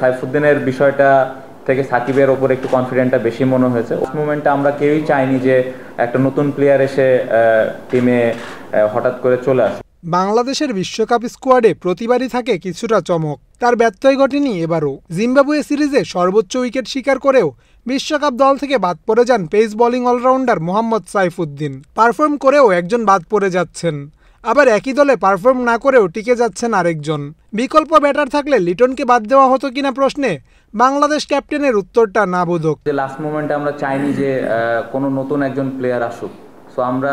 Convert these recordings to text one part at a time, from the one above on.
সাইফুদ্দিনের বিষয়টা থেকে সাকিবের ওপর একটু কনফিডেন্টটা বেশি মনে হয়েছে মুমেন্টটা আমরা কেউই চাইনি যে একটা নতুন প্লেয়ার এসে টিমে হঠাৎ করে চলে আসে বাংলাদেশের বিশ্বকাপ স্কোয়াডে প্রতিবারই থাকে কিছুটা চমক তার ব্যত্যয় ঘটেনি এবারও জিম্বাবুয়ে সিরিজে সর্বোচ্চ উইকেট শিকার করেও বিশ্বকাপ দল থেকে বাদ পড়ে যান pace bowling allrounder Mohammad Saifuddin perform করেও একজন বাদ পড়ে যাচ্ছেন আবার একই দলে পারফর্ম না করেও টিকে যাচ্ছেন আরেকজন বিকল্প ব্যাটার থাকলে লিটনকে বাদ দেওয়া হতো কিনা প্রশ্নে বাংলাদেশ ক্যাপ্টেনের উত্তরটা না বোধক লাস্ট মোমেন্টে আমরা চাইনি যে কোনো নতুন একজন প্লেয়ার আসুক সো আমরা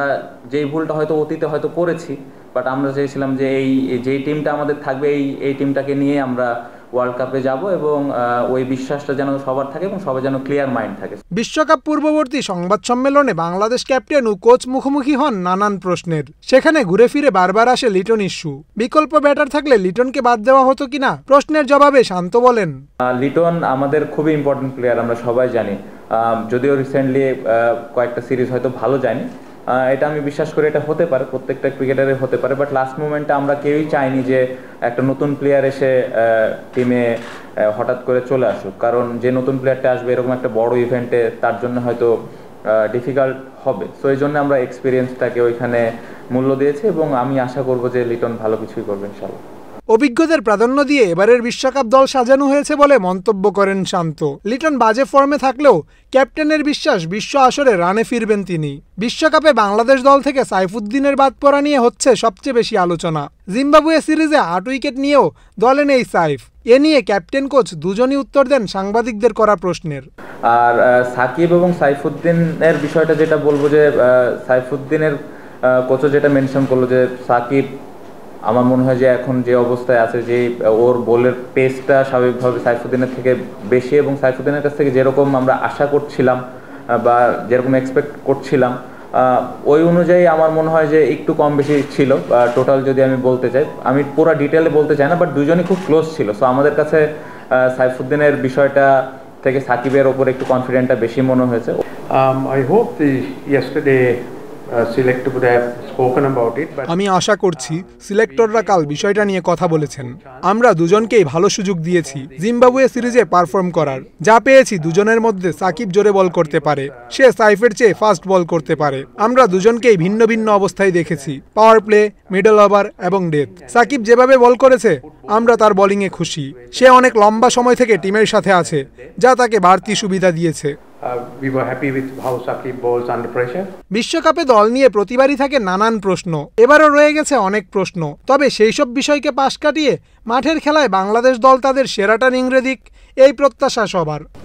যেই ভুলটা হয়তো অতীতে হয়তো করেছি বাট আমরা চেয়েছিলাম যে এই যেই টিমটা আমাদের থাকবে এই এই টিমটাকে নিয়ে আমরা ওয়ার্ল্ড কাপে যাব এবং ওই বিশ্বাসটা যেন সবার থাকে এবং সবাই যেন ক্লিয়ার মাইন্ড থাকে বিশ্বকাপ পূর্ববর্তী সংবাদ সম্মেলনে বাংলাদেশ ক্যাপ্টেন ও কোচ মুখোমুখি হন নানান প্রশ্নের সেখানে ঘুরে ফিরে বারবার আসে লিটন ইস্যু বিকল্প ব্যাটার থাকলে লিটনকে বাদ দেওয়া হতো কিনা প্রশ্নের জবাবে শান্ত বলেন লিটন আমাদের খুবই ইম্পর্টেন্ট প্লেয়ার আমরা সবাই জানি যদিও রিসেন্টলি কয়েকটা সিরিজ হয়তো ভালো যায়নি এটা আমি বিশ্বাস করি এটা হতে পারে প্রত্যেকটা ক্রিকেটারে হতে পারে বাট লাস্ট মুমেন্টে আমরা কেউই চাইনি যে একটা নতুন প্লেয়ার এসে টিমে হঠাৎ করে চলে আসুক কারণ যে নতুন প্লেয়ারটা আসবে এরকম একটা বড় ইভেন্টে তার জন্য হয়তো ডিফিকাল্ট হবে সো এই জন্য আমরা এক্সপিরিয়েন্সটাকে ওইখানে মূল্য দিয়েছি এবং আমি আশা করব যে লিটন ভালো কিছুই করবে ইনশাল্লাহ অভিজ্ঞদের প্রাধান্য দিয়ে এবারের বিশ্বকাপ দল সাজানো হয়েছে বলে মন্তব্য করেন শান্ত লিটন বাজে ফর্মে থাকলেও ক্যাপ্টেনের বিশ্বাস বিশ্ব আসরে রানে ফিরবেন তিনি বিশ্বকাপে বাংলাদেশ দল থেকে সাইফুদ্দিনের বাদ পড়া নিয়ে হচ্ছে সবচেয়ে বেশি আলোচনা জিম্বাবুয়ে সিরিজে আট উইকেট নিয়েও দলে নেই সাইফ এ নিয়ে ক্যাপ্টেন কোচ দুজনই উত্তর দেন সাংবাদিকদের করা প্রশ্নের আর সাকিব এবং সাইফুদ্দিনের বিষয়টা যেটা বলবো যে সাইফুদ্দিনের কোচও যেটা মেনশন করলো যে সাকিব আমার মনে হয় যে এখন যে অবস্থায় আছে যে ওর বোলের পেসটা স্বাভাবিকভাবে সাইফুদ্দিনের থেকে বেশি এবং সাইফুদ্দিনের কাছ থেকে যেরকম আমরা আশা করছিলাম বা যেরকম এক্সপেক্ট করছিলাম ওই অনুযায়ী আমার মনে হয় যে একটু কম বেশি ছিল টোটাল যদি আমি বলতে চাই আমি পুরো ডিটেলে বলতে চাই না বাট দুজনই খুব ক্লোজ ছিল সো আমাদের কাছে সাইফুদ্দিনের বিষয়টা থেকে সাকিবের ওপর একটু কনফিডেন্টটা বেশি মনে হয়েছে I hope the yesterday Uh, আমি আশা করছি সিলেক্টররা কাল বিষয়টা নিয়ে কথা বলেছেন আমরা দুজনকেই ভালো সুযোগ দিয়েছি জিম্বাবুয়ে সিরিজে পারফর্ম করার যা পেয়েছি দুজনের মধ্যে সাকিব জোরে বল করতে পারে সে সাইফের চেয়ে ফাস্ট বল করতে পারে আমরা দুজনকেই ভিন্ন ভিন্ন অবস্থায় দেখেছি পাওয়ার প্লে মিডল ওভার এবং ডেথ সাকিব যেভাবে বল করেছে আমরা তার বোলিংয়ে খুশি সে অনেক লম্বা সময় থেকে টিমের সাথে আছে যা তাকে বাড়তি সুবিধা দিয়েছে uh, বিশ্বকাপে দল নিয়ে প্রতিবারই থাকে নানান প্রশ্ন এবারও রয়ে গেছে অনেক প্রশ্ন তবে সেই সব বিষয়কে পাশ কাটিয়ে মাঠের খেলায় বাংলাদেশ দল তাদের সেরাটা ইংরেদিক এই প্রত্যাশা সবার